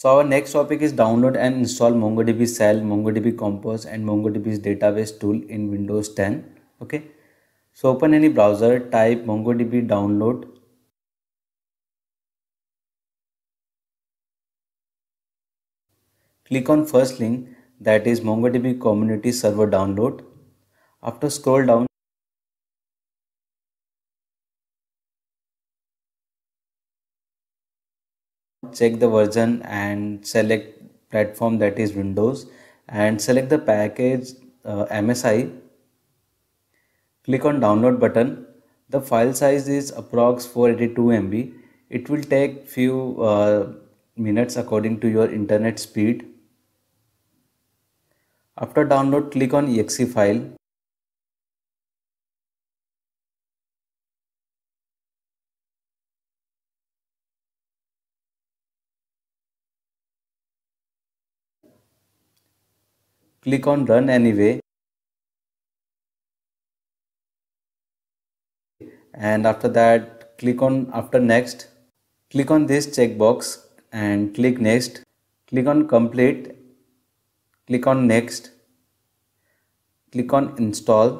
So our next topic is download and install MongoDB Cell, MongoDB Compose and MongoDB's database tool in Windows 10. Okay. So open any browser, type MongoDB download. Click on first link that is MongoDB Community Server download. After scroll down, check the version and select platform that is Windows and select the package uh, MSI. Click on download button. The file size is approx 482 MB. It will take few uh, minutes according to your internet speed. After download click on exe file click on run anyway and after that click on after next click on this checkbox and click next click on complete click on next click on install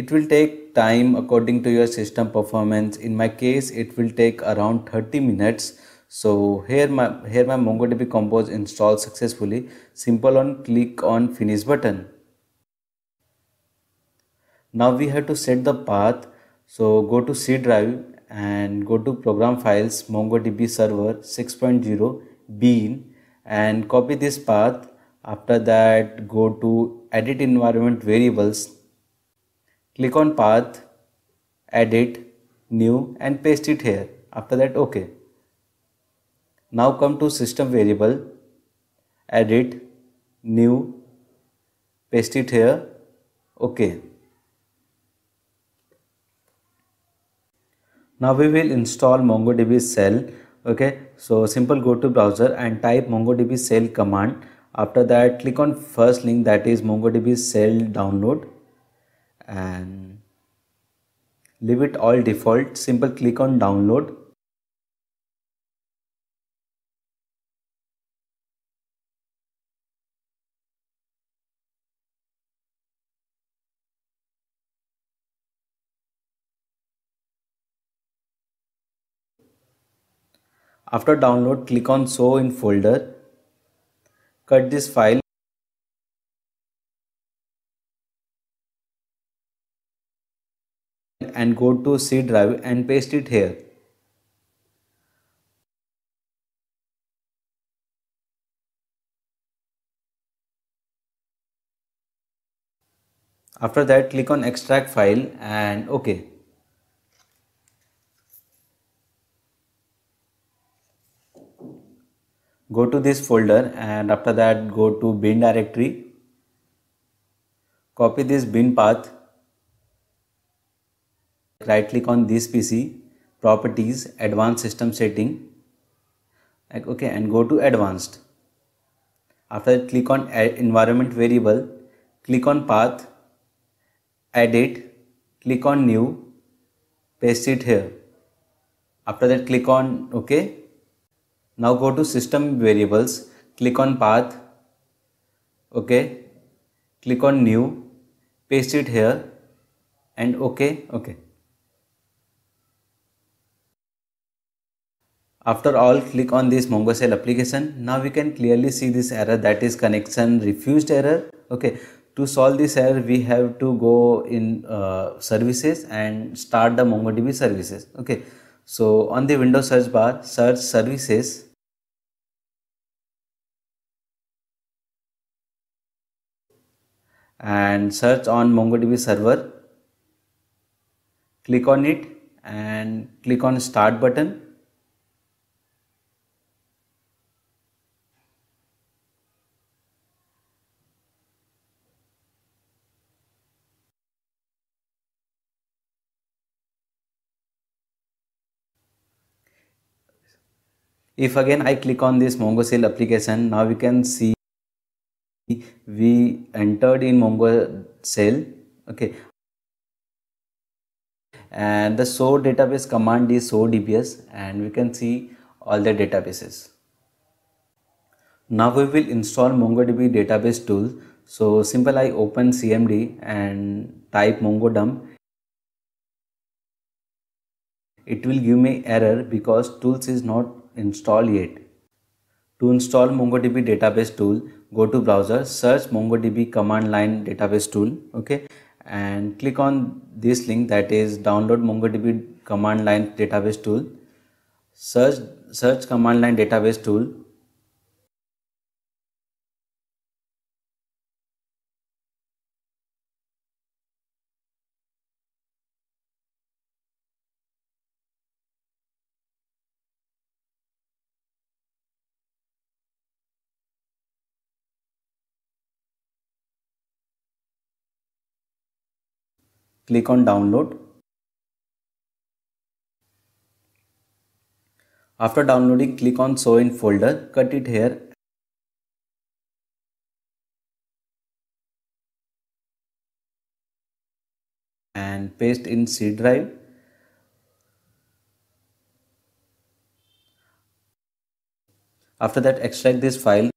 It will take time according to your system performance. In my case, it will take around 30 minutes. So here my, here my MongoDB Compose installed successfully. Simple on click on finish button. Now we have to set the path. So go to C drive and go to program files MongoDB server 6.0 bean and copy this path. After that go to edit environment variables click on path edit new and paste it here after that ok now come to system variable edit new paste it here ok now we will install mongodb shell okay so simple go to browser and type mongodb shell command after that click on first link that is mongodb shell download and leave it all default simple click on download After download click on show in folder cut this file go to C drive and paste it here. After that click on extract file and OK. Go to this folder and after that go to bin directory. Copy this bin path right click on this PC, properties, advanced system setting, like okay, and go to advanced. After that, click on environment variable, click on path, edit, click on new, paste it here. After that, click on OK. Now go to system variables, click on path, OK, click on new, paste it here and OK, OK. After all click on this MongoDB application. Now we can clearly see this error that is connection refused error. Okay. To solve this error we have to go in uh, services and start the MongoDB services. Okay. So on the Windows search bar search services and search on MongoDB server. Click on it and click on start button if again I click on this MongoCell application now we can see we entered in MongoCell okay and the show database command is show dbs and we can see all the databases now we will install mongodb database tool so simple i open cmd and type dump. it will give me error because tools is not install yet. To install MongoDB database tool, go to browser, search MongoDB command line database tool, okay, and click on this link that is download MongoDB command line database tool. Search search command line database tool click on download. After downloading click on show in folder, cut it here and paste in C drive. After that extract this file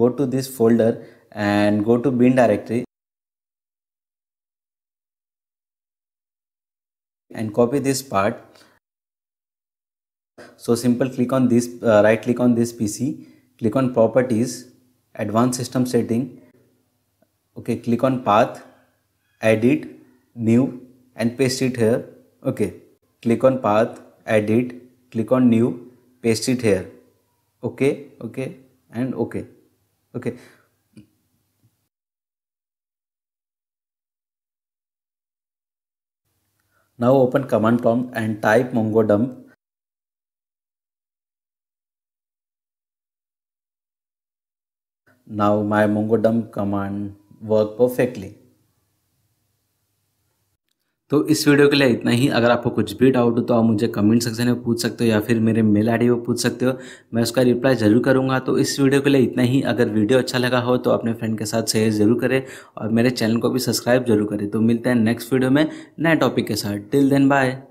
go to this folder and go to bin directory and copy this part so simple click on this uh, right click on this pc click on properties advanced system setting okay click on path edit new and paste it here okay click on path edit click on new paste it here okay okay and okay Okay. Now open command prompt and type mongodump. Now my mongodump command work perfectly. तो इस video के लिए इतना ही अगर आपको कुछ भी doubt हो तो आप मुझे कमेंट सेक्शन में पूछ सकते हो या फिर मेरे मेल आईडी डी पूछ सकते हो मैं उसका रिप्लाई ज़रूर करूँगा तो इस वीडियो के लिए इतना ही अगर वीडियो अच्छा लगा हो तो अपने फ्रेंड के साथ शेयर ज़रूर करें और मेरे चैनल को भी सब्सक्राइब जरूर करें तो मिलते हैं नेक्स्ट वीडियो में नए टॉपिक के साथ टिल देन बाय